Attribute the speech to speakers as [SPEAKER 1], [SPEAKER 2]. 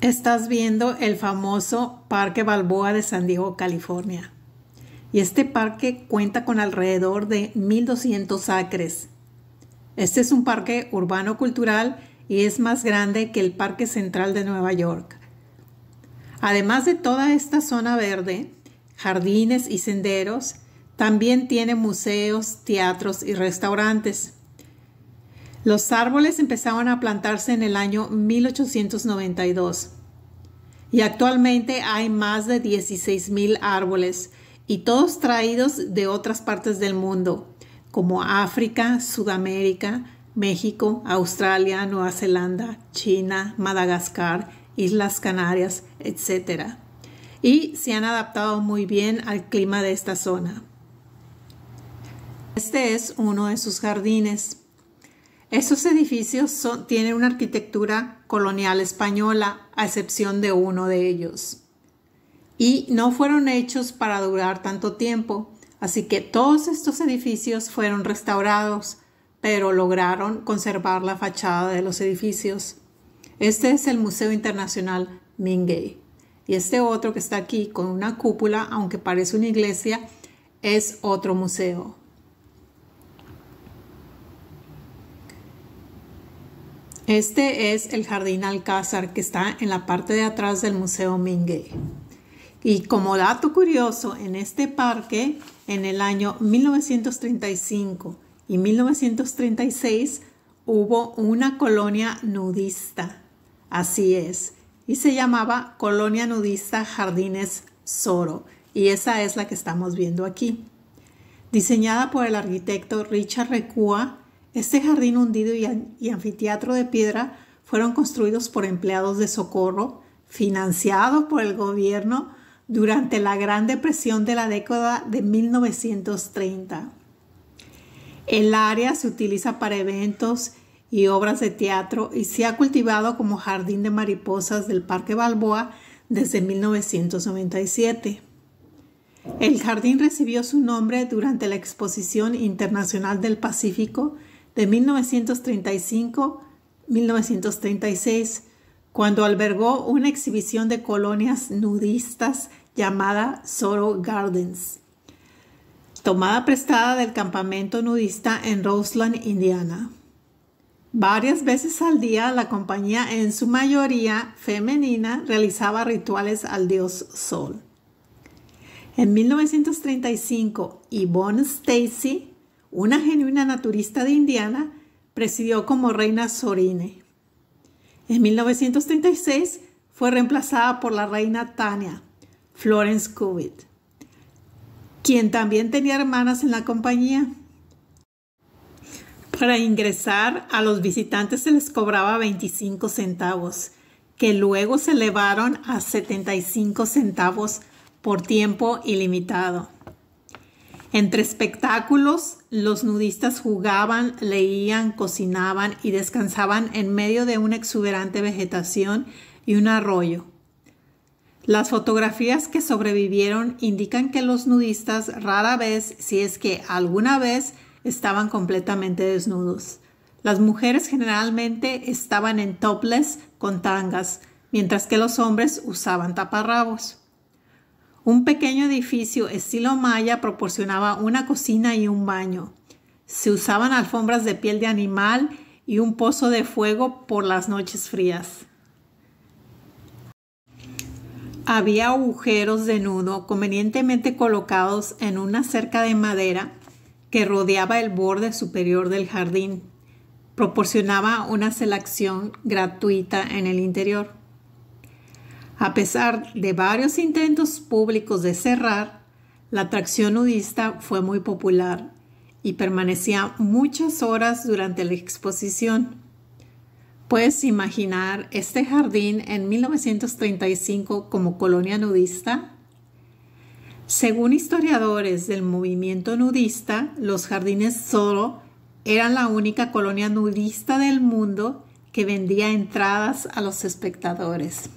[SPEAKER 1] Estás viendo el famoso Parque Balboa de San Diego, California. Y este parque cuenta con alrededor de 1.200 acres. Este es un parque urbano cultural y es más grande que el Parque Central de Nueva York. Además de toda esta zona verde, jardines y senderos, también tiene museos, teatros y restaurantes. Los árboles empezaron a plantarse en el año 1892 y actualmente hay más de 16.000 árboles y todos traídos de otras partes del mundo, como África, Sudamérica, México, Australia, Nueva Zelanda, China, Madagascar, Islas Canarias, etc. Y se han adaptado muy bien al clima de esta zona. Este es uno de sus jardines. Estos edificios tienen una arquitectura colonial española, a excepción de uno de ellos. Y no fueron hechos para durar tanto tiempo, así que todos estos edificios fueron restaurados, pero lograron conservar la fachada de los edificios. Este es el Museo Internacional Mingay. Y este otro que está aquí con una cúpula, aunque parece una iglesia, es otro museo. Este es el Jardín Alcázar que está en la parte de atrás del Museo Mingue. Y como dato curioso, en este parque, en el año 1935 y 1936, hubo una colonia nudista. Así es. Y se llamaba Colonia Nudista Jardines Soro. Y esa es la que estamos viendo aquí. Diseñada por el arquitecto Richard Recua este jardín hundido y anfiteatro de piedra fueron construidos por empleados de socorro, financiados por el gobierno durante la Gran Depresión de la década de 1930. El área se utiliza para eventos y obras de teatro y se ha cultivado como jardín de mariposas del Parque Balboa desde 1997. El jardín recibió su nombre durante la Exposición Internacional del Pacífico de 1935-1936, cuando albergó una exhibición de colonias nudistas llamada Sorrow Gardens, tomada prestada del campamento nudista en Roseland, Indiana. Varias veces al día la compañía, en su mayoría femenina, realizaba rituales al dios Sol. En 1935, Yvonne Stacy una genuina naturista de Indiana, presidió como reina Sorine. En 1936 fue reemplazada por la reina Tania, Florence Cubitt, quien también tenía hermanas en la compañía. Para ingresar a los visitantes se les cobraba 25 centavos, que luego se elevaron a 75 centavos por tiempo ilimitado. Entre espectáculos, los nudistas jugaban, leían, cocinaban y descansaban en medio de una exuberante vegetación y un arroyo. Las fotografías que sobrevivieron indican que los nudistas rara vez, si es que alguna vez, estaban completamente desnudos. Las mujeres generalmente estaban en topless con tangas, mientras que los hombres usaban taparrabos. Un pequeño edificio estilo maya proporcionaba una cocina y un baño. Se usaban alfombras de piel de animal y un pozo de fuego por las noches frías. Había agujeros de nudo convenientemente colocados en una cerca de madera que rodeaba el borde superior del jardín. Proporcionaba una selección gratuita en el interior. A pesar de varios intentos públicos de cerrar, la atracción nudista fue muy popular y permanecía muchas horas durante la exposición. Puedes imaginar este jardín en 1935 como colonia nudista. Según historiadores del movimiento nudista, los jardines solo eran la única colonia nudista del mundo que vendía entradas a los espectadores.